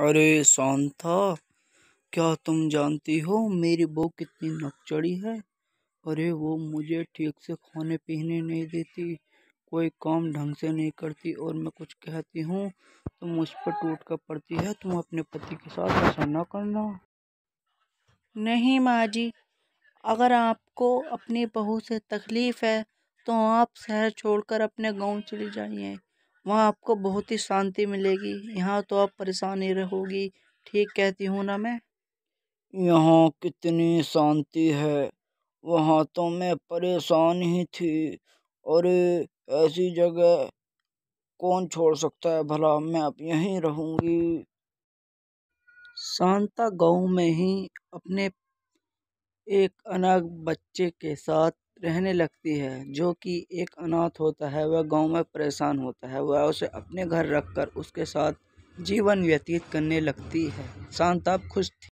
अरे शांता क्या तुम जानती हो मेरी बहू कितनी नकचड़ी है अरे वो मुझे ठीक से खाने पीने नहीं देती कोई काम ढंग से नहीं करती और मैं कुछ कहती हूँ तो मुझ पर टूट कर पड़ती है तुम अपने पति के साथ ऐसा ना करना नहीं माँ जी अगर आपको अपनी बहू से तकलीफ़ है तो आप शहर छोड़कर अपने गांव चले जाइए वहाँ आपको बहुत ही शांति मिलेगी यहाँ तो आप परेशानी रहोगी ठीक कहती हूँ ना मैं यहाँ कितनी शांति है वहाँ तो मैं परेशान ही थी अरे ऐसी जगह कौन छोड़ सकता है भला मैं अब यहीं रहूँगी शांता गांव में ही अपने एक अनाथ बच्चे के साथ रहने लगती है जो कि एक अनाथ होता है वह गांव में परेशान होता है वह उसे अपने घर रख कर उसके साथ जीवन व्यतीत करने लगती है शांता खुश थी